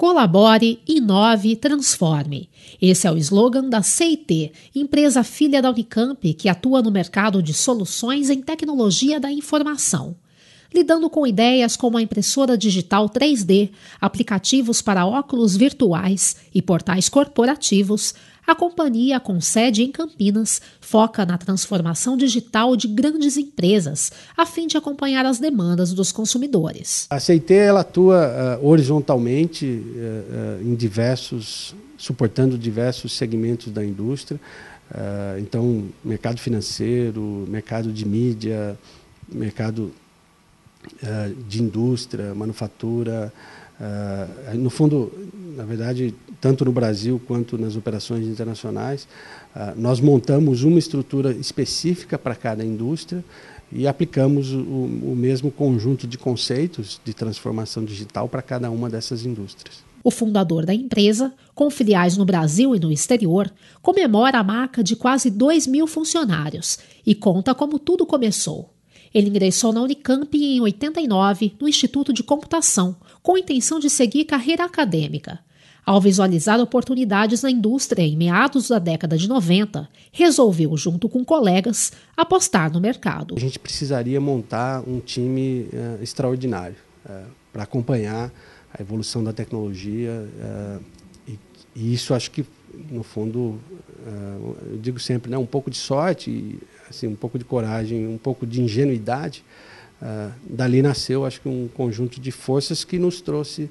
Colabore, inove, transforme. Esse é o slogan da CIT, empresa filha da Unicamp que atua no mercado de soluções em tecnologia da informação lidando com ideias como a impressora digital 3D, aplicativos para óculos virtuais e portais corporativos, a companhia com sede em Campinas foca na transformação digital de grandes empresas, a fim de acompanhar as demandas dos consumidores. A CIT ela atua uh, horizontalmente uh, uh, em diversos, suportando diversos segmentos da indústria. então, mercado financeiro, mercado de mídia, mercado eh, de indústria, manufatura, eh, no fundo, na verdade, tanto no Brasil quanto nas operações internacionais, eh, nós montamos uma estrutura específica para cada indústria e aplicamos o, mesmo conjunto de conceitos de transformação digital para cada uma dessas indústrias. O fundador da empresa, com filiais no Brasil e no exterior, comemora a marca de quase 2 mil funcionários e conta como tudo começou. Ele ingressou na Unicamp em 89 no Instituto de Computação, com a intenção de seguir carreira acadêmica. Ao visualizar oportunidades na indústria em meados da década de 90, resolveu, junto com colegas, apostar no mercado. A gente precisaria montar um time eh, extraordinário eh, para acompanhar a evolução da tecnologia. Eh, e, e, isso acho que, no fundo, eu digo sempre, né, um pouco de sorte. E, assim, um pouco de coragem, um pouco de ingenuidade, uh, dali nasceu, acho que, um conjunto de forças que nos trouxe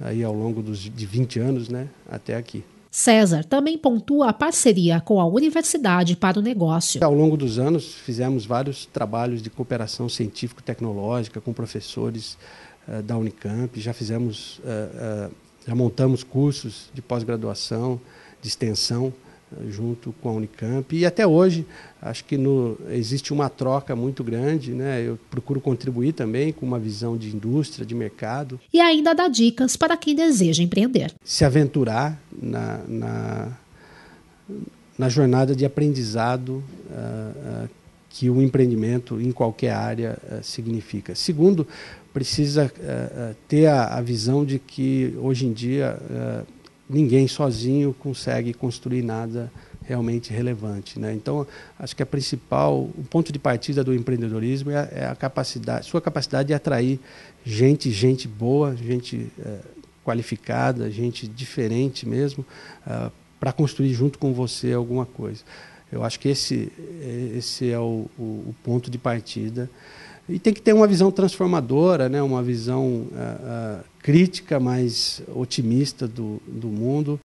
aí ao longo dos, de 20 anos né, até aqui. César também pontua a parceria com a universidade para o negócio. Ao longo dos anos, fizemos vários trabalhos de cooperação científico-tecnológica com professores uh, da Unicamp, já fizemos, uh, já montamos cursos de pós-graduação, de extensão junto com a Unicamp. E até hoje, acho que no, existe uma troca muito grande. Né? Eu procuro contribuir também com uma visão de indústria, de mercado. E ainda dá dicas para quem deseja empreender. Se aventurar na, na, na jornada de aprendizado uh, uh, que o empreendimento em qualquer área uh, significa. Segundo, precisa ter a, a, visão de que hoje em dia ninguém sozinho consegue construir nada realmente relevante. Né? Então, acho que a principal, o ponto de partida do empreendedorismo é, é a capacidade, sua capacidade de atrair gente, gente boa, gente é, qualificada, gente diferente mesmo, ah, para construir junto com você alguma coisa. Eu acho que esse, esse é o, o, o ponto de partida. E tem que ter uma visão transformadora, né? uma visão uh, uh, crítica, mas otimista do, do mundo.